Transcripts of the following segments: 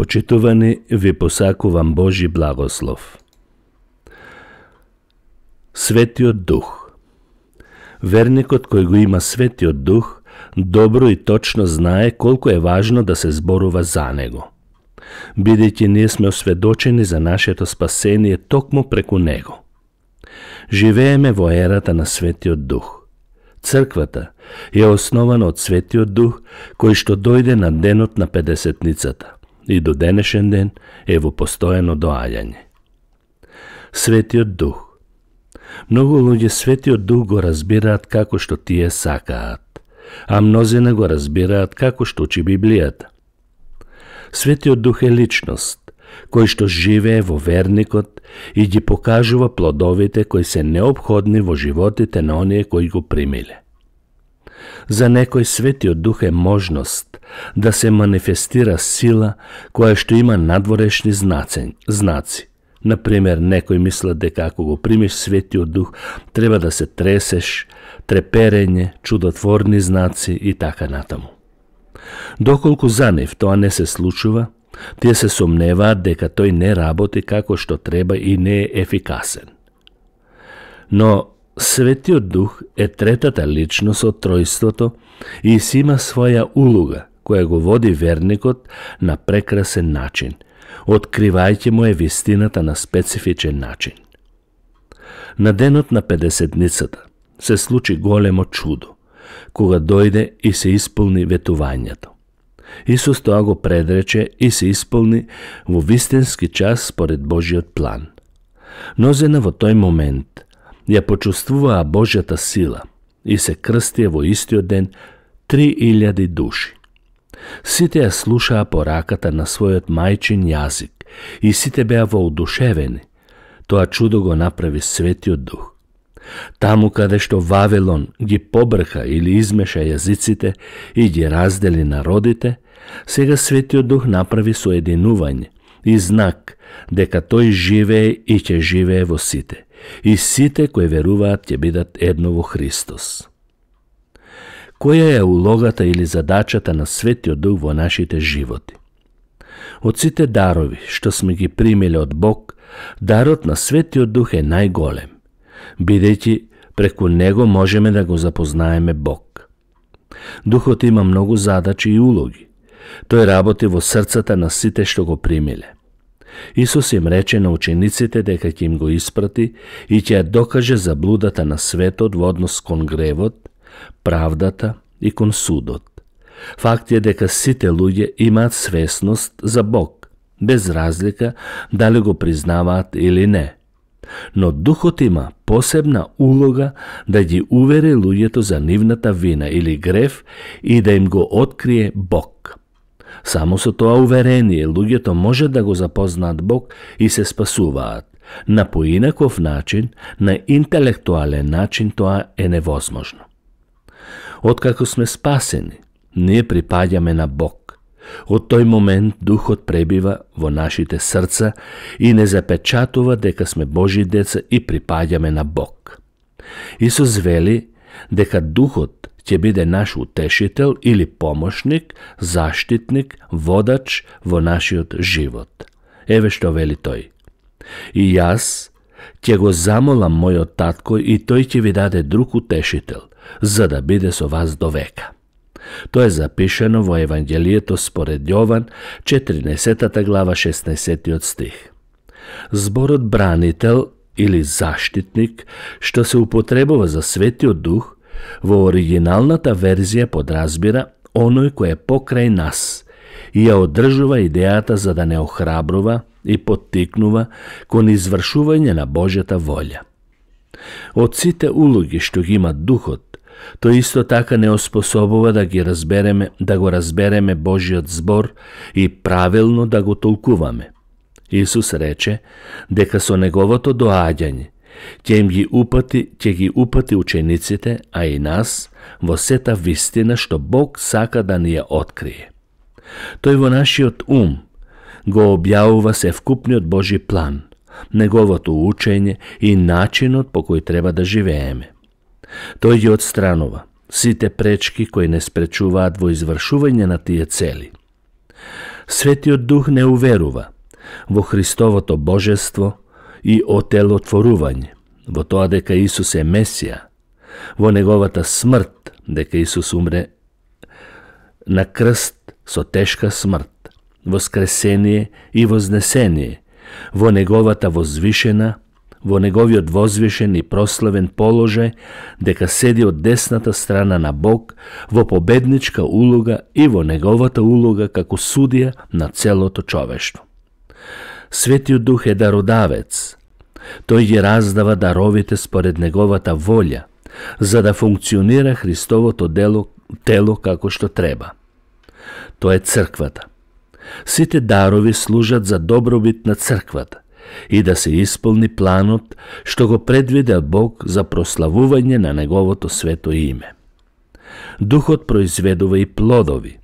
Почитувани, ви посакувам Божи благослов. Светиот Дух Верникот кој го има Светиот Дух, добро и точно знае колку е важно да се зборува за Него. Бидејќи ние сме осведочени за нашето спасение токму преку Него. Живееме во ерата на Светиот Дух. Црквата е основана од Светиот Дух, кој што дојде на денот на Педесетницата и до денешен ден е во постојано доаѓање. Светиот Дух Многу луѓе Светиот Дух го разбираат како што тие сакаат, а мнозина го разбираат како што учи Библијата. Светиот Дух е личност, кој што живее во верникот и ги покажува плодовите кои се необходни во животите на оние кои го примиле. За некој светиот дух е можност да се манифестира сила која што има надворешни знаци, знаци. Например, некој мисла дека ако го примиш светиот дух, треба да се тресеш, треперење, чудотворни знаци и така натаму. Доколку за нив тоа не се случува, тие се сомневаат дека тој не работи како што треба и не е ефикасен. Но Светиот Дух е третата личност од тројството и си има своја улога која го води верникот на прекрасен начин, откривајќи му е вистината на специфичен начин. На денот на Педесетницата се случи големо чудо, кога дојде и се исполни ветувањето. Исус тоа го предрече и се исполни во вистински час според Божиот план. Мнозина во тој момент – ја почувствуваа Божјата сила и се крстија во истиот ден 3000 души. Сите ја слушаа пораката на својот мајчин јазик и сите беа воодушевени. Тоа чудо го направи Светиот Дух. Таму каде што Вавилон ги побрха или измеша јазиците и ги раздели народите, сега Светиот Дух направи соединување и знак дека тој живее и ќе живее во сите – и сите кои веруваат ќе бидат едно во Христос. Која е улогата или задачата на Светиот Дух во нашите животи? Од сите дарови што сме ги примиле од Бог, дарот на Светиот Дух е најголем, бидејќи преку него можеме да го запознаеме Бог. Духот има многу задачи и улоги. Тој работи во срцата на сите што го примиле. Исус им рече на учениците дека ќе им го испрати и ќе ја докаже заблудата на светот во однос кон гревот, правдата и кон судот. Факт е дека сите луѓе имаат свесност за Бог, без разлика дали го признаваат или не. Но Духот има посебна улога да ги увери луѓето за нивната вина или грев и да им го открие Бог. Само со тоа уверение луѓето може да го запознаат Бог и се спасуваат. На поинаков начин, на интелектуален начин тоа е невозможно. Откако сме спасени, ние припаѓаме на Бог. Од тој момент Духот пребива во нашите срца и не запечатува дека сме Божи деца и припаѓаме на Бог. Исус вели дека Духот ќе биде наш утешител или помошник, заштитник, водач во нашиот живот. Еве што вели тој. И јас ќе го замолам мојот татко и тој ќе ви даде друг утешител, за да биде со вас до века. Тоа е запишано во Евангелието според Јован, 14 глава, 16 стих. Зборот бранител или заштитник, што се употребува за Светиот Дух, Во оригиналната верзија подразбира оној кој е покрај нас и ја одржува идејата за да не охрабрува и поттикнува кон извршување на Божјата волја. Од сите улоги што ги има духот, тој исто така не оспособува да ги разбереме, да го разбереме Божјиот збор и правилно да го толкуваме. Исус рече дека со неговото доаѓање ќе им ги упати, ќе ги упати учениците, а и нас, во сета вистина што Бог сака да ни ја открие. Тој во нашиот ум го објавува се вкупниот Божи план, неговото учење и начинот по кој треба да живееме. Тој ги одстранува сите пречки кои не спречуваат во извршување на тие цели. Светиот Дух не уверува во Христовото Божество – и отелотворување, во тоа дека Исус е Месија, во неговата смрт, дека Исус умре на крст со тешка смрт, воскресение и вознесение, во неговата возвишена, во неговиот возвишен и прославен положај, дека седи од десната страна на Бог во победничка улога и во неговата улога како судија на целото човештво. Светиот Дух е дародавец. Тој ги раздава даровите според неговата волја, за да функционира Христовото дело, тело како што треба. Тоа е црквата. Сите дарови служат за добробит на црквата и да се исполни планот што го предвидел Бог за прославување на Неговото свето име. Духот произведува и плодови,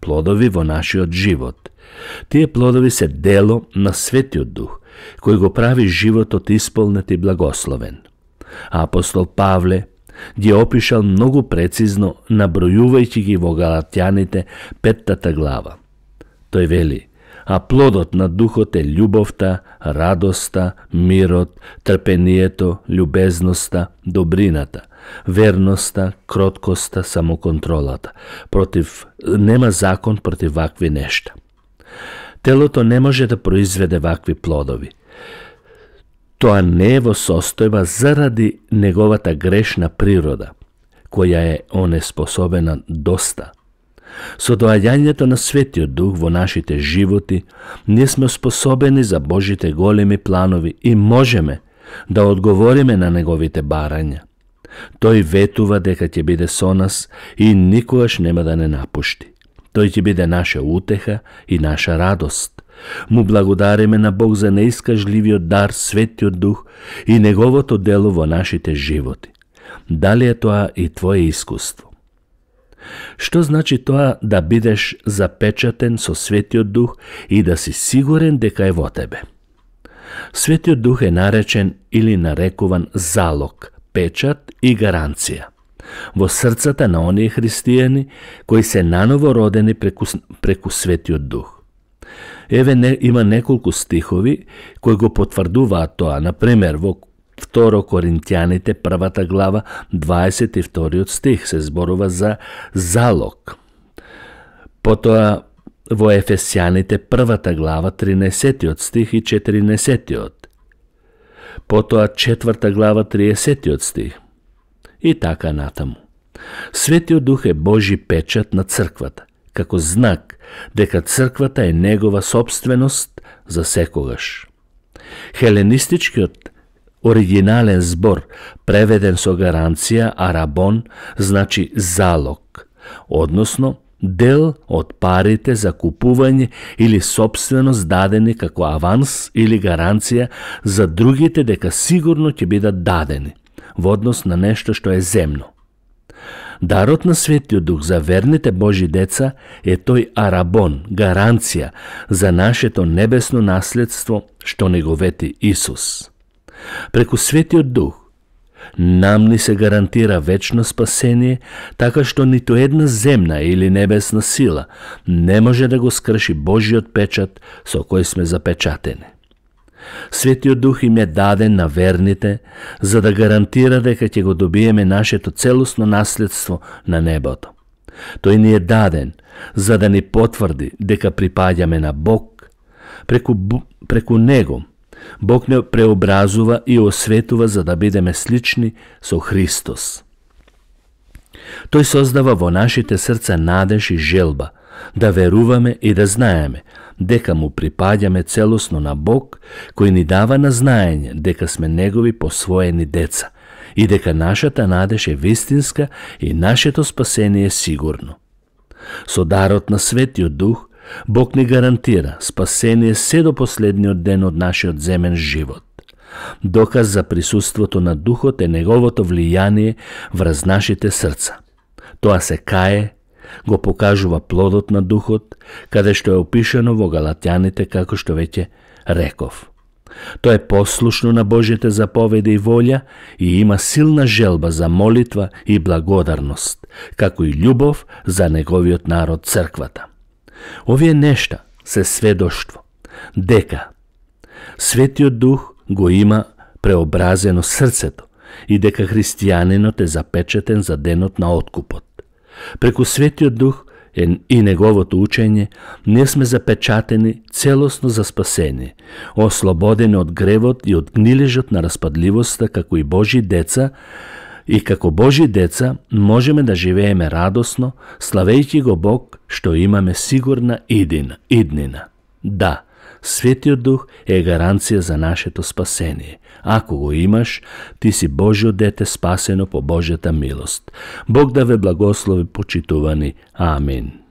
плодови во нашиот живот, Тие плодови се дело на Светиот Дух, кој го прави животот исполнет и благословен. Апостол Павле ги опишал многу прецизно, набројувајќи ги во Галатјаните петтата глава. Тој вели, а плодот на духот е љубовта, радоста, мирот, трпението, љубезноста, добрината, верноста, кроткоста, самоконтролата. Против нема закон против вакви нешта. Телото не може да произведе вакви плодови. Тоа не е во состојба заради неговата грешна природа, која е онеспособена доста. Со доаѓањето на Светиот Дух во нашите животи, ние сме способени за Божите големи планови и можеме да одговориме на неговите барања. Тој ветува дека ќе биде со нас и никогаш нема да не напушти. Тој ќе биде наша утеха и наша радост. Му благодариме на Бог за неискажливиот дар, светиот дух и неговото дело во нашите животи. Дали е тоа и твое искуство? Што значи тоа да бидеш запечатен со светиот дух и да си сигурен дека е во тебе? Светиот дух е наречен или нарекуван залог, печат и гаранција – во срцата на оние христијани кои се наново родени преку, преку Светиот Дух. Еве не, има неколку стихови кои го потврдуваат тоа. Например, во 2 Коринтијаните, првата глава, 22 стих се зборува за залог. Потоа во Ефесијаните првата глава, 13 стих и 14 Потоа четврта глава, 30 стих и така натаму. Светиот Дух е Божи печат на црквата, како знак дека црквата е негова собственост за секогаш. Хеленистичкиот оригинален збор, преведен со гаранција арабон, значи залог, односно дел од парите за купување или собственост дадени како аванс или гаранција за другите дека сигурно ќе бидат дадени во однос на нешто што е земно. Дарот на Светиот Дух за верните Божи деца е тој арабон, гаранција за нашето небесно наследство што не го вети Исус. Преку Светиот Дух Нам ни се гарантира вечно спасение, така што ниту една земна или небесна сила не може да го скрши Божиот печат со кој сме запечатени. Светиот Дух им е даден на верните, за да гарантира дека ќе го добиеме нашето целосно наследство на небото. Тој ни е даден за да ни потврди дека припаѓаме на Бог, преку, преку Него. Бог не преобразува и осветува за да бидеме слични со Христос. Тој создава во нашите срца надеж и желба, да веруваме и да знаеме, дека му припаѓаме целосно на Бог, кој ни дава на знаење дека сме негови посвоени деца и дека нашата надеж е вистинска и нашето спасение е сигурно. Со дарот на Светиот Дух, Бог ни гарантира спасение се до последниот ден од нашиот земен живот. Доказ за присуството на Духот е неговото влијание врз нашите срца. Тоа се кае, го покажува плодот на духот, каде што е опишано во Галатјаните како што веќе реков. Тоа е послушно на Божите заповеди и волја и има силна желба за молитва и благодарност, како и љубов за неговиот народ црквата. Овие нешта се сведоштво, дека Светиот Дух го има преобразено срцето и дека христијанинот е запечетен за денот на откупот. Преку Светиот Дух и неговото учење, ние сме запечатени целосно за спасение, ослободени од гревот и од гнилежот на распадливоста како и Божи деца, и како Божи деца можеме да живееме радосно, славејќи го Бог што имаме сигурна идина, иднина. Да, Светиот Дух е гаранција за нашето спасение. Ако го имаш, ти си Божјо дете спасено по Божјата милост. Бог да ве благослови, почитувани. Амин.